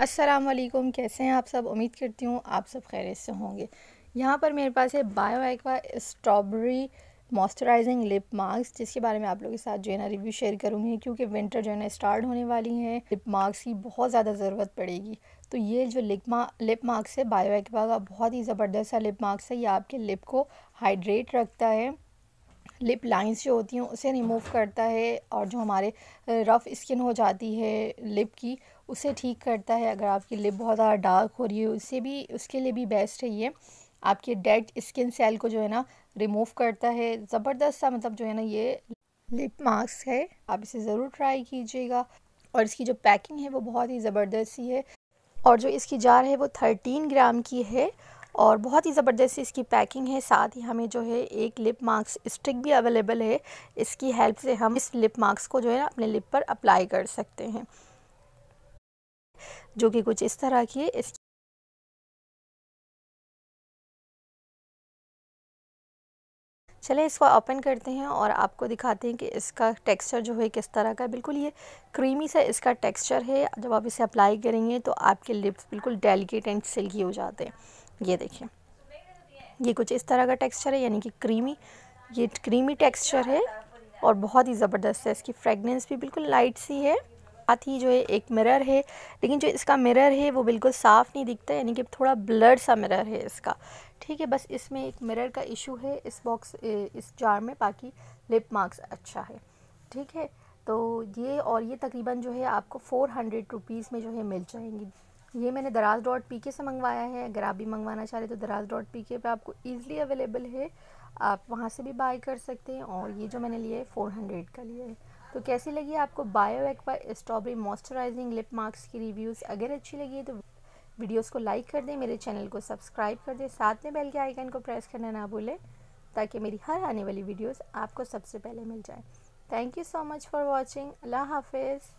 असलम कैसे हैं आप सब उम्मीद करती हूँ आप सब खैरियत से होंगे यहाँ पर मेरे पास है bio aqua strawberry moisturising lip mask जिसके बारे में आप लोगों के साथ जो है ना रिव्यू शेयर करूँगी क्योंकि विंटर जो है ना स्टार्ट होने वाली है लिप मास्क की बहुत ज़्यादा ज़रूरत पड़ेगी तो ये जो लिप मा लिप मास्क है बायो एक्वा का बहुत ही ज़बरदस्त सा लिप मास्क है ये आपके लिप को हाइड्रेट रखता है लिप लाइंस जो होती हैं उसे रिमूव करता है और जो हमारे रफ़ स्किन हो जाती है लिप की उसे ठीक करता है अगर आपकी लिप बहुत ज़्यादा डार्क हो रही है उससे भी उसके लिए भी बेस्ट है ये आपके डेड स्किन सेल को जो है ना रिमूव करता है ज़बरदस्त सा मतलब जो है ना ये लिप मास्क है आप इसे ज़रूर ट्राई कीजिएगा और इसकी जो पैकिंग है वो बहुत ही ज़बरदस्त सी है और जो इसकी जार है वो थर्टीन ग्राम की है और बहुत ही ज़बरदस्त इसकी पैकिंग है साथ ही हमें जो है एक लिप मार्क्स स्टिक भी अवेलेबल है इसकी हेल्प से हम इस लिप मार्क्स को जो है ना अपने लिप पर अप्लाई कर सकते हैं जो कि कुछ इस तरह की है इसकी चले इसको ओपन करते हैं और आपको दिखाते हैं कि इसका टेक्सचर जो है किस तरह का है बिल्कुल ये क्रीमी सा इसका टेक्सचर है जब आप इसे अप्लाई करेंगे तो आपके लिप्स बिल्कुल डेलिकेट एंड सिल्की हो जाते हैं ये देखिए ये कुछ इस तरह का टेक्सचर है यानी कि क्रीमी ये क्रीमी टेक्सचर है और बहुत ही ज़बरदस्त है इसकी फ्रेगनेंस भी बिल्कुल लाइट सी है साथ ही जो है एक मिरर है लेकिन जो इसका मिरर है वो बिल्कुल साफ़ नहीं दिखता यानी कि थोड़ा ब्लड सा मिरर है इसका ठीक है बस इसमें एक मिरर का इशू है इस बॉक्स इस जार में बाकी लिप मार्क्स अच्छा है ठीक है तो ये और ये तकरीबन जो है आपको फ़ोर हंड्रेड रुपीज़ में जो है मिल जाएंगी ये मैंने दराज डॉट पी के से मंगवाया है अगर आप भी मंगवाना चाह रहे तो दराज डॉट पी के पर आपको ईज़िली अवेलेबल है आप वहाँ से भी बाय कर सकते हैं और ये जो मैंने लिया है फ़ोर हंड्रेड का लिया है तो कैसी लगी आपको bio aqua strawberry moisturising lip marks की रिव्यूज़ अगर अच्छी लगी तो वीडियोस को लाइक कर दें मेरे चैनल को सब्सक्राइब कर दें साथ में बेल के आइकन को प्रेस करना ना भूलें ताकि मेरी हर आने वाली वीडियोस आपको सबसे पहले मिल जाए thank you so much for watching अल्लाह हाफिज़